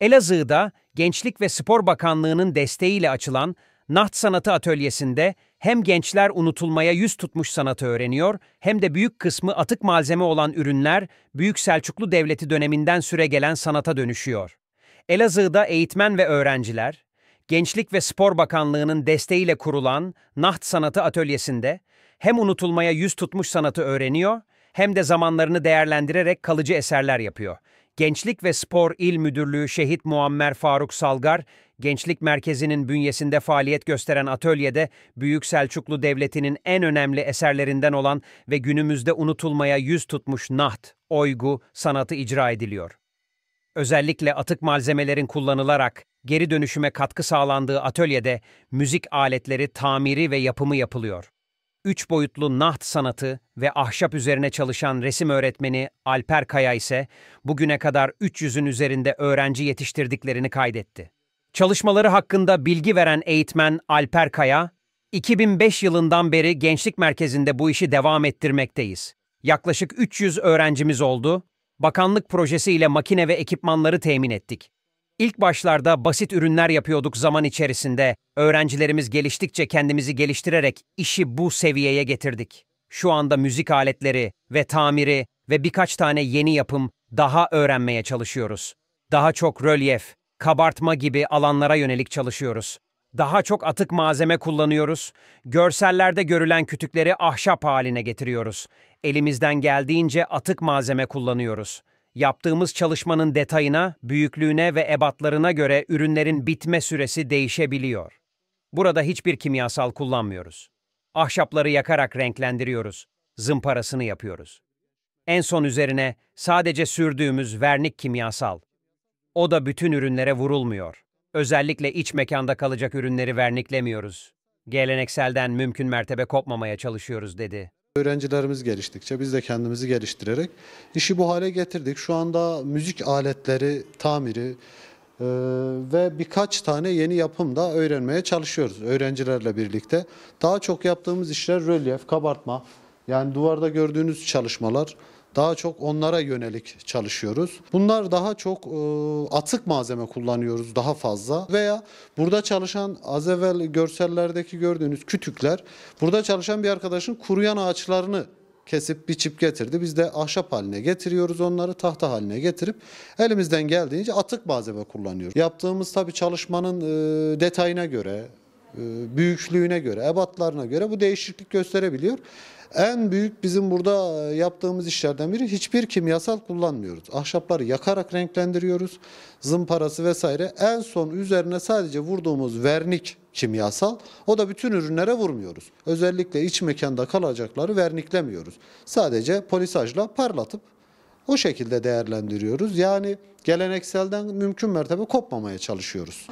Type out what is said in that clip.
Elazığ'da Gençlik ve Spor Bakanlığı'nın desteğiyle açılan Naht Sanatı Atölyesi'nde hem gençler unutulmaya yüz tutmuş sanatı öğreniyor hem de büyük kısmı atık malzeme olan ürünler Büyük Selçuklu Devleti döneminden süre gelen sanata dönüşüyor. Elazığ'da eğitmen ve öğrenciler, Gençlik ve Spor Bakanlığı'nın desteğiyle kurulan Naht Sanatı Atölyesi'nde hem unutulmaya yüz tutmuş sanatı öğreniyor hem de zamanlarını değerlendirerek kalıcı eserler yapıyor. Gençlik ve Spor İl Müdürlüğü Şehit Muammer Faruk Salgar, Gençlik Merkezi'nin bünyesinde faaliyet gösteren atölyede Büyük Selçuklu Devleti'nin en önemli eserlerinden olan ve günümüzde unutulmaya yüz tutmuş naht, oygu sanatı icra ediliyor. Özellikle atık malzemelerin kullanılarak geri dönüşüme katkı sağlandığı atölyede müzik aletleri tamiri ve yapımı yapılıyor üç boyutlu naht sanatı ve ahşap üzerine çalışan resim öğretmeni Alper Kaya ise bugüne kadar 300'ün üzerinde öğrenci yetiştirdiklerini kaydetti. Çalışmaları hakkında bilgi veren eğitmen Alper Kaya, 2005 yılından beri gençlik merkezinde bu işi devam ettirmekteyiz. Yaklaşık 300 öğrencimiz oldu, bakanlık projesiyle makine ve ekipmanları temin ettik. İlk başlarda basit ürünler yapıyorduk zaman içerisinde. Öğrencilerimiz geliştikçe kendimizi geliştirerek işi bu seviyeye getirdik. Şu anda müzik aletleri ve tamiri ve birkaç tane yeni yapım daha öğrenmeye çalışıyoruz. Daha çok rölyef, kabartma gibi alanlara yönelik çalışıyoruz. Daha çok atık malzeme kullanıyoruz. Görsellerde görülen kütükleri ahşap haline getiriyoruz. Elimizden geldiğince atık malzeme kullanıyoruz. Yaptığımız çalışmanın detayına, büyüklüğüne ve ebatlarına göre ürünlerin bitme süresi değişebiliyor. Burada hiçbir kimyasal kullanmıyoruz. Ahşapları yakarak renklendiriyoruz, zımparasını yapıyoruz. En son üzerine sadece sürdüğümüz vernik kimyasal. O da bütün ürünlere vurulmuyor. Özellikle iç mekanda kalacak ürünleri verniklemiyoruz. Gelenekselden mümkün mertebe kopmamaya çalışıyoruz dedi. Öğrencilerimiz geliştikçe biz de kendimizi geliştirerek işi bu hale getirdik. Şu anda müzik aletleri tamiri e, ve birkaç tane yeni yapım da öğrenmeye çalışıyoruz öğrencilerle birlikte. Daha çok yaptığımız işler rölyef, kabartma yani duvarda gördüğünüz çalışmalar daha çok onlara yönelik çalışıyoruz. Bunlar daha çok e, atık malzeme kullanıyoruz daha fazla veya burada çalışan az evvel görsellerdeki gördüğünüz kütükler burada çalışan bir arkadaşın kuruyan ağaçlarını kesip biçip getirdi. Biz de ahşap haline getiriyoruz onları tahta haline getirip elimizden geldiğince atık malzeme kullanıyoruz. Yaptığımız tabii çalışmanın e, detayına göre, e, büyüklüğüne göre, ebatlarına göre bu değişiklik gösterebiliyor. En büyük bizim burada e, yaptığımız işlerden biri hiçbir kimyasal kullanmıyoruz. Ahşapları yakarak renklendiriyoruz. Zımparası vesaire. En son üzerine sadece vurduğumuz vernik kimyasal. O da bütün ürünlere vurmuyoruz. Özellikle iç mekanda kalacakları verniklemiyoruz. Sadece polisajla parlatıp o şekilde değerlendiriyoruz. Yani gelenekselden mümkün mertebe kopmamaya çalışıyoruz.